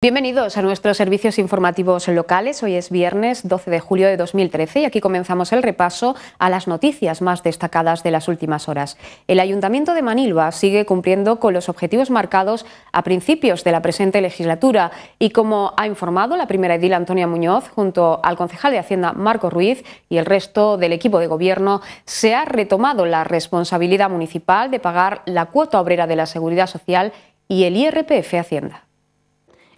Bienvenidos a nuestros servicios informativos locales. Hoy es viernes 12 de julio de 2013 y aquí comenzamos el repaso a las noticias más destacadas de las últimas horas. El Ayuntamiento de Manilva sigue cumpliendo con los objetivos marcados a principios de la presente legislatura y como ha informado la primera edil Antonia Muñoz junto al concejal de Hacienda Marco Ruiz y el resto del equipo de gobierno, se ha retomado la responsabilidad municipal de pagar la cuota obrera de la Seguridad Social y el IRPF Hacienda.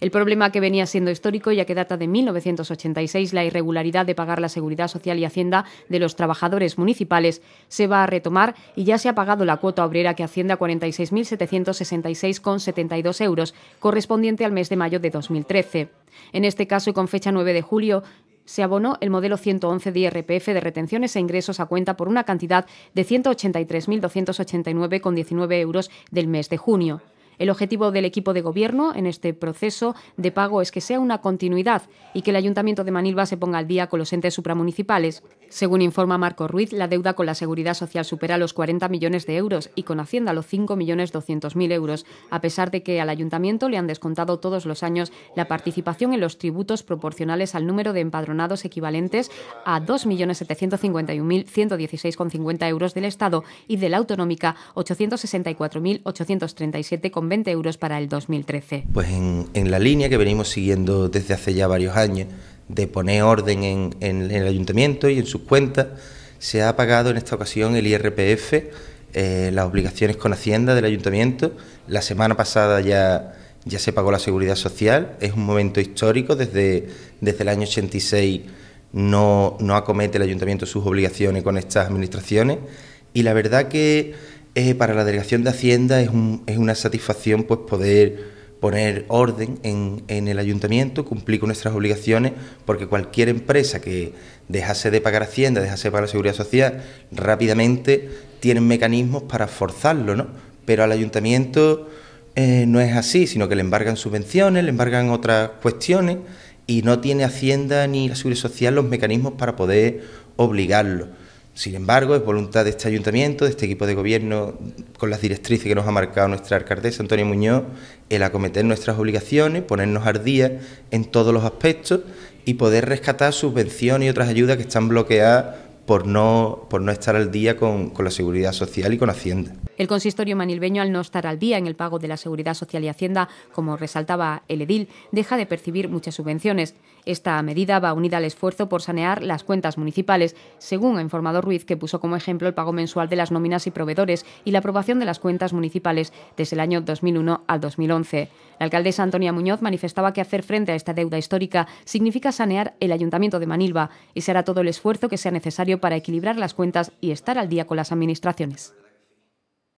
El problema que venía siendo histórico, ya que data de 1986, la irregularidad de pagar la seguridad social y hacienda de los trabajadores municipales, se va a retomar y ya se ha pagado la cuota obrera que asciende a 46.766,72 euros, correspondiente al mes de mayo de 2013. En este caso y con fecha 9 de julio, se abonó el modelo 111 de IRPF de retenciones e ingresos a cuenta por una cantidad de 183.289,19 euros del mes de junio. El objetivo del equipo de gobierno en este proceso de pago es que sea una continuidad y que el Ayuntamiento de Manilva se ponga al día con los entes supramunicipales. Según informa Marco Ruiz, la deuda con la Seguridad Social supera los 40 millones de euros y con Hacienda los 5.200.000 euros, a pesar de que al Ayuntamiento le han descontado todos los años la participación en los tributos proporcionales al número de empadronados equivalentes a 2.751.116,50 euros del Estado y de la Autonómica 864.837,20 20 euros para el 2013. Pues en, la línea que venimos siguiendo desde hace ya varios años de poner orden en, el ayuntamiento y en sus cuentas, se ha pagado en esta ocasión el IRPF, eh, las obligaciones con Hacienda del ayuntamiento. La semana pasada ya ya se pagó la seguridad social, es un momento histórico, desde, desde el año 86 no, no acomete el ayuntamiento sus obligaciones con estas administraciones y la verdad que eh, para la Delegación de Hacienda es, una satisfacción pues poder poner orden en, el ayuntamiento, cumplir con nuestras obligaciones, porque cualquier empresa que dejase de pagar Hacienda, dejase de pagar la Seguridad Social, rápidamente tienen mecanismos para forzarlo, ¿no? Pero al ayuntamiento eh, no es así, sino que le embargan subvenciones, le embargan otras cuestiones y no tiene Hacienda ni la Seguridad Social los mecanismos para poder obligarlo. Sin embargo, es voluntad de este ayuntamiento, de este equipo de gobierno, con las directrices que nos ha marcado nuestra alcaldesa Antonio Muñoz, el acometer nuestras obligaciones, ponernos al día en todos los aspectos y poder rescatar subvenciones y otras ayudas que están bloqueadas por no, por no estar al día con, la seguridad social y con Hacienda. El consistorio manilbeño, al no estar al día en el pago de la seguridad social y Hacienda, como resaltaba el edil, deja de percibir muchas subvenciones. Esta medida va unida al esfuerzo por sanear las cuentas municipales, según ha informado Ruiz, que puso como ejemplo el pago mensual de las nóminas y proveedores y la aprobación de las cuentas municipales desde el año 2001 al 2011. La alcaldesa Antonia Muñoz manifestaba que hacer frente a esta deuda histórica significa sanear el ayuntamiento de Manilva y hará todo el esfuerzo que sea necesario para equilibrar las cuentas y estar al día con las administraciones.